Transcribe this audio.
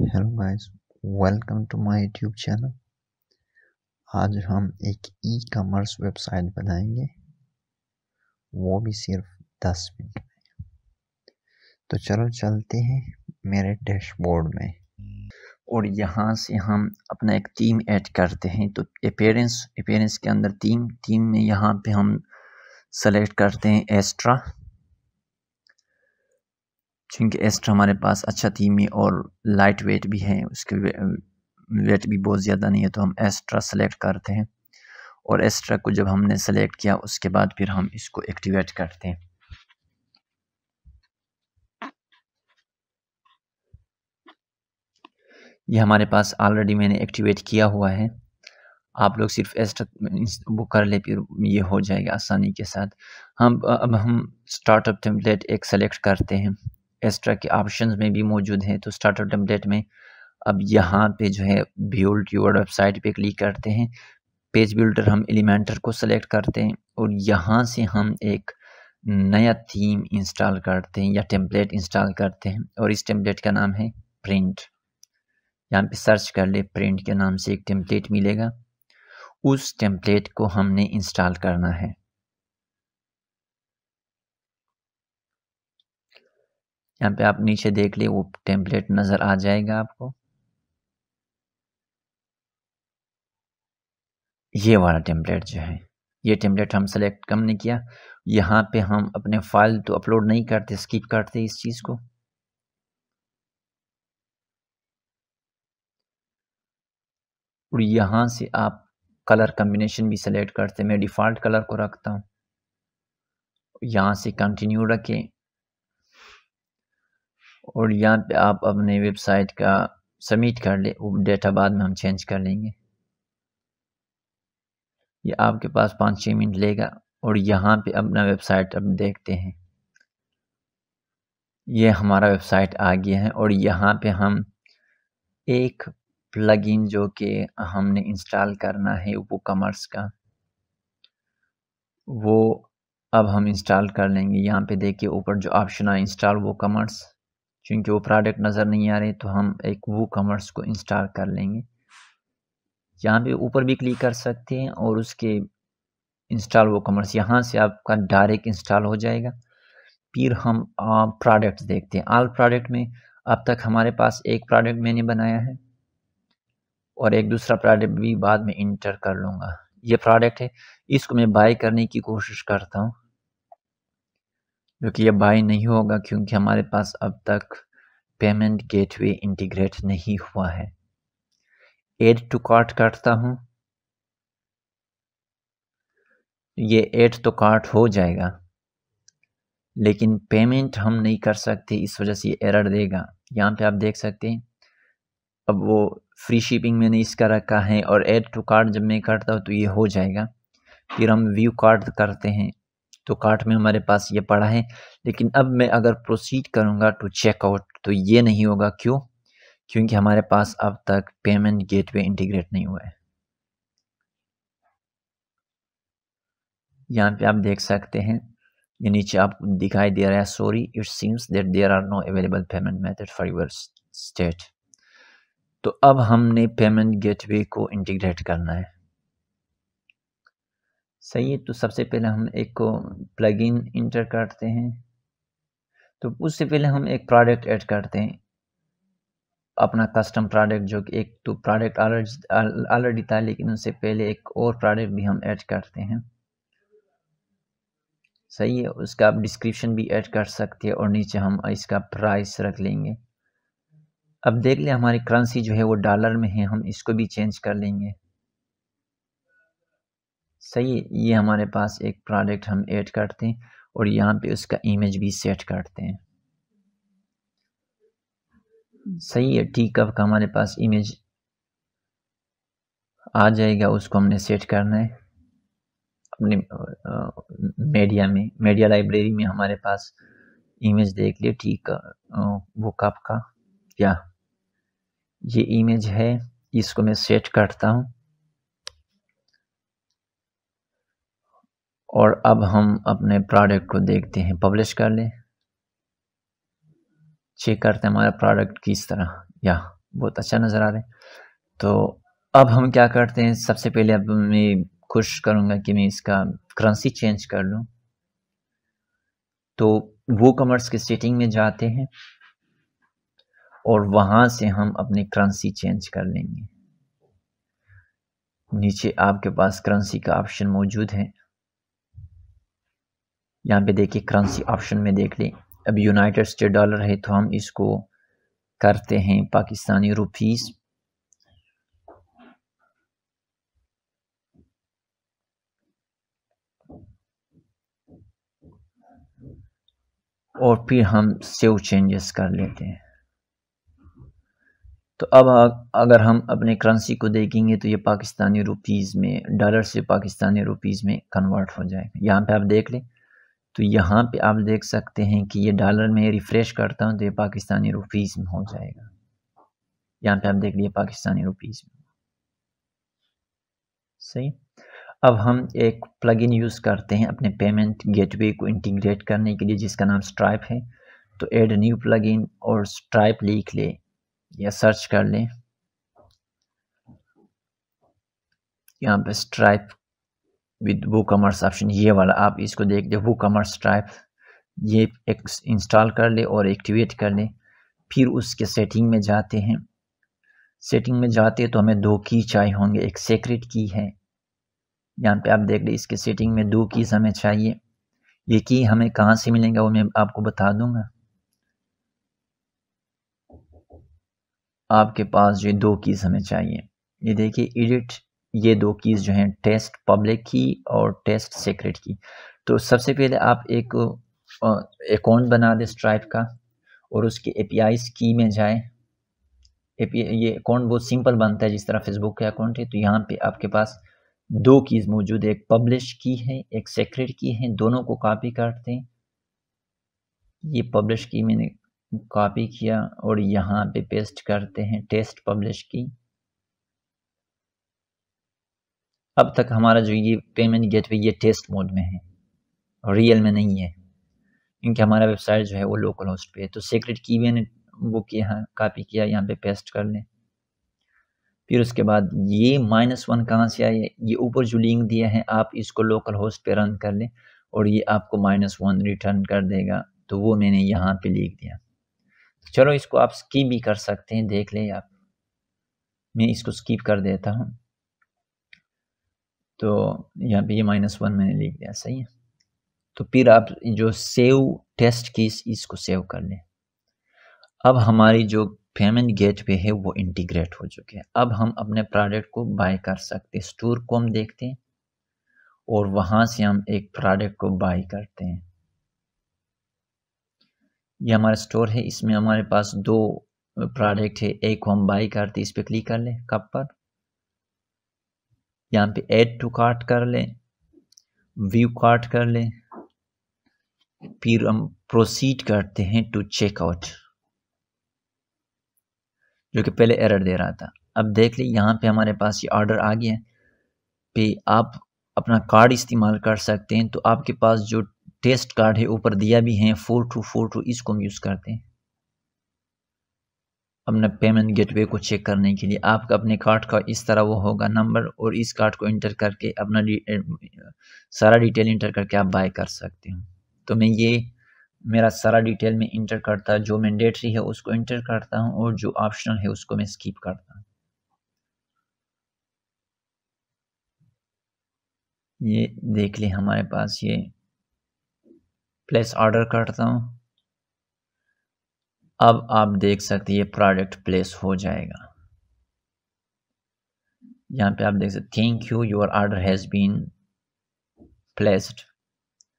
hello guys welcome to my YouTube channel आज हम एक ई कॉमर्स वेबसाइट बनाएंगे वो भी सिर्फ दस मिनट में तो चलो चलते हैं मेरे डैशबोर्ड में और यहाँ से हम अपना एक टीम ऐड करते हैं तो अपेरेंस अपेरेंस के अंदर टीम टीम में यहाँ पे हम सेलेक्ट करते हैं एस्ट्रा चूँकि एस्ट्रा हमारे पास अच्छा थीम है और लाइट वेट भी है उसके वेट भी बहुत ज़्यादा नहीं है तो हम एस्ट्रा सेलेक्ट करते हैं और एस्ट्रा को जब हमने सेलेक्ट किया उसके बाद फिर हम इसको एक्टिवेट करते हैं ये हमारे पास ऑलरेडी मैंने एक्टिवेट किया हुआ है आप लोग सिर्फ एस्ट्रा वो कर ले फिर ये हो जाएगा आसानी के साथ हम अब हम स्टार्टअप टेम्पलेट एक सेलेक्ट करते हैं एक्स्ट्रा के ऑप्शन में भी मौजूद हैं तो स्टार्टअप टेम्पलेट में अब यहाँ पे जो है बिल्ड योर वेबसाइट पे क्लिक करते हैं पेज बिल्डर हम एलिमेंटर को सेलेक्ट करते हैं और यहाँ से हम एक नया थीम इंस्टॉल करते हैं या टेम्पलेट इंस्टॉल करते हैं और इस टेम्पलेट का नाम है प्रिंट यहाँ पे सर्च कर ले प्रिंट के नाम से एक टेम्पलेट मिलेगा उस टेम्पलेट को हमने इंस्टॉल करना है यहाँ पे आप नीचे देख लिए वो टेम्पलेट नज़र आ जाएगा आपको ये वाला टेम्पलेट जो है ये टेम्पलेट हम सेलेक्ट कम नहीं किया यहाँ पे हम अपने फाइल तो अपलोड नहीं करते स्किप करते इस चीज़ को और यहाँ से आप कलर कम्बिनेशन भी सेलेक्ट करते मैं डिफ़ॉल्ट कलर को रखता हूँ यहाँ से कंटिन्यू रखें और यहाँ पे आप अपने वेबसाइट का सबमिट कर ले डेटा बाद में हम चेंज कर लेंगे ये आपके पास पाँच छः मिनट लेगा और यहाँ पे अपना वेबसाइट अब देखते हैं ये हमारा वेबसाइट आ गया है और यहाँ पे हम एक प्लगइन जो कि हमने इंस्टॉल करना है वो कमर्स का वो अब हम इंस्टॉल कर लेंगे यहाँ पे देखिए ऊपर जो ऑप्शन है इंस्टॉल वो कमर्स क्योंकि वो प्रोडक्ट नज़र नहीं आ रहे तो हम एक वो कमर्स को इंस्टॉल कर लेंगे यहाँ पे ऊपर भी क्लिक कर सकते हैं और उसके इंस्टॉल वो कमर्स यहाँ से आपका डायरेक्ट इंस्टॉल हो जाएगा फिर हम प्रोडक्ट देखते हैं आल प्रोडक्ट में अब तक हमारे पास एक प्रोडक्ट मैंने बनाया है और एक दूसरा प्रोडक्ट भी बाद में इंटर कर लूँगा ये प्रोडक्ट है इसको मैं बाय करने की कोशिश करता हूँ जो कि अब बाई नहीं होगा क्योंकि हमारे पास अब तक पेमेंट गेटवे इंटीग्रेट नहीं हुआ है एड टू कार्ट काटता हूँ ये एड तो कार्ट हो जाएगा लेकिन पेमेंट हम नहीं कर सकते इस वजह से ये एरर देगा यहाँ पे आप देख सकते हैं अब वो फ्री शिपिंग मैंने इसका रखा है और एड टू कार्ट जब मैं करता हूँ तो ये हो जाएगा फिर हम व्यू कार्ड करते हैं तो कार्ट में हमारे पास ये पड़ा है लेकिन अब मैं अगर प्रोसीड करूँगा टू चेकआउट तो ये नहीं होगा क्यों क्योंकि हमारे पास अब तक पेमेंट गेटवे इंटीग्रेट नहीं हुआ है यहाँ पे आप देख सकते हैं ये नीचे आपको दिखाई दे रहा है sorry it seems that there are no available payment method for your state तो अब हमने पेमेंट गेटवे को इंटीग्रेट करना है सही है तो सबसे पहले हम एक को प्लग इन इंटर करते हैं तो उससे पहले हम एक प्रोडक्ट ऐड करते हैं अपना कस्टम प्रोडक्ट जो कि एक तो प्रोडक्ट ऑलरेडी था लेकिन उससे पहले एक और प्रोडक्ट भी हम ऐड करते हैं सही है उसका आप डिस्क्रिप्शन भी ऐड कर सकते हैं और नीचे हम इसका प्राइस रख लेंगे अब देख लें हमारी करेंसी जो है वो डॉलर में है हम इसको भी चेंज कर लेंगे सही है ये हमारे पास एक प्रोडक्ट हम ऐड करते हैं और यहाँ पे उसका इमेज भी सेट करते हैं सही है टी कप का हमारे पास इमेज आ जाएगा उसको हमने सेट करना है अपने मीडिया में मीडिया लाइब्रेरी में हमारे पास इमेज देख लिए टी का वो कप का क्या ये इमेज है इसको मैं सेट करता हूँ और अब हम अपने प्रोडक्ट को देखते हैं पब्लिश कर लें चेक करते हैं हमारा प्रोडक्ट किस तरह या बहुत अच्छा नज़र आ रहा है तो अब हम क्या करते हैं सबसे पहले अब मैं कोशिश करूँगा कि मैं इसका करंसी चेंज कर लूँ तो वो कमर्स के सेटिंग में जाते हैं और वहाँ से हम अपनी करंसी चेंज कर लेंगे नीचे आपके पास करेंसी का ऑप्शन मौजूद है यहाँ पे देखिए करंसी ऑप्शन में देख लें अब यूनाइटेड स्टेट डॉलर है तो हम इसको करते हैं पाकिस्तानी रुपीस और फिर हम सेव चेंजेस कर लेते हैं तो अब अगर हम अपने करंसी को देखेंगे तो ये पाकिस्तानी रुपीस में डॉलर से पाकिस्तानी रुपीज़ में कन्वर्ट हो जाएगा यहाँ पे आप देख लें तो यहाँ पे आप देख सकते हैं कि ये डॉलर में रिफ़्रेश करता हूँ तो ये पाकिस्तानी रुपीज़ में हो जाएगा यहाँ पे आप देख लिए पाकिस्तानी रुपीज़ में सही अब हम एक प्लगइन यूज़ करते हैं अपने पेमेंट गेटवे को इंटीग्रेट करने के लिए जिसका नाम स्ट्राइप है तो एड न्यू प्लग और स्ट्राइप लिख ले या सर्च कर ले यहाँ पे Stripe with WooCommerce option ये वाला आप इसको देख दे वो कॉमर्स ट्राइप ये एक इंस्टॉल कर ले और एक्टिवेट कर ले फिर उसके सेटिंग में जाते हैं सेटिंग में जाते हैं तो हमें दो की चाहिए होंगे एक सीक्रेट की है यहाँ पे आप देख लें इसके सेटिंग में दो कीज हमें चाहिए ये की हमें कहाँ से मिलेगा वो मैं आपको बता दूंगा आपके पास जो दो कीज हमें चाहिए ये देखिए एडिट ये दो कीज़ जो हैं टेस्ट पब्लिक की और टेस्ट सीक्रेट की तो सबसे पहले आप एक अकाउंट बना दें स्ट्राइप का और उसके ए की में जाए ये अकाउंट बहुत सिंपल बनता है जिस तरह फेसबुक का अकाउंट है तो यहाँ पे आपके पास दो कीज़ मौजूद है एक पब्लिश की है एक सेक्रेट की है दोनों को कॉपी करते हैं ये पब्लिश की मैंने कॉपी किया और यहाँ पे पेस्ट करते हैं टेस्ट पब्लिश की अब तक हमारा जो ये पेमेंट गेटवे ये टेस्ट मोड में है रियल में नहीं है क्योंकि हमारा वेबसाइट जो है वो लोकल होस्ट पे है तो सीक्रेट की भी ने वो किया कापी किया यहाँ पे पेस्ट कर लें फिर उसके बाद ये माइनस वन कहाँ से आई है ये ऊपर जो लिंक दिया है आप इसको लोकल होस्ट पे रन कर लें और ये आपको माइनस वन रिटर्न कर देगा तो वो मैंने यहाँ पे लिख दिया तो चलो इसको आप स्कीप भी कर सकते हैं देख लें आप मैं इसको स्कीप कर देता हूँ तो यहाँ पे ये माइनस वन मैंने लिख दिया सही है तो फिर आप जो सेव टेस्ट की इसको सेव कर लें अब हमारी जो पेमेंट गेटवे है वो इंटीग्रेट हो चुके हैं अब हम अपने प्रोडक्ट को बाय कर सकते हैं स्टोर को हम देखते हैं और वहाँ से हम एक प्रोडक्ट को बाय करते हैं ये हमारा स्टोर है इसमें हमारे पास दो प्रोडक्ट है एक को हम बाई करते इस पर क्लिक कर लें कप पर यहाँ पे एड टू कार्ट कर लें व्यू कार्ट कर लें फिर हम प्रोसीड करते हैं टू चेकआउट जो कि पहले एरर दे रहा था अब देख ली यहाँ पे हमारे पास ये ऑर्डर आ गया पे आप अपना कार्ड इस्तेमाल कर सकते हैं तो आपके पास जो टेस्ट कार्ड है ऊपर दिया भी है फोर टू फोर टू इसको हम यूज़ करते हैं अपना पेमेंट गेटवे को चेक करने के लिए आपका अपने कार्ड का इस तरह वो होगा नंबर और इस कार्ड को इंटर करके अपना सारा डिटेल इंटर करके आप बाय कर सकते हो तो मैं ये मेरा सारा डिटेल में इंटर करता जो मैंडेटरी है उसको इंटर करता हूँ और जो ऑप्शनल है उसको मैं स्कीप करता हूँ ये देख ले हमारे पास ये प्लेस ऑर्डर करता हूँ अब आप देख सकते हैं प्रोडक्ट प्लेस हो जाएगा यहाँ पे आप देख सकते thank you your order has been placed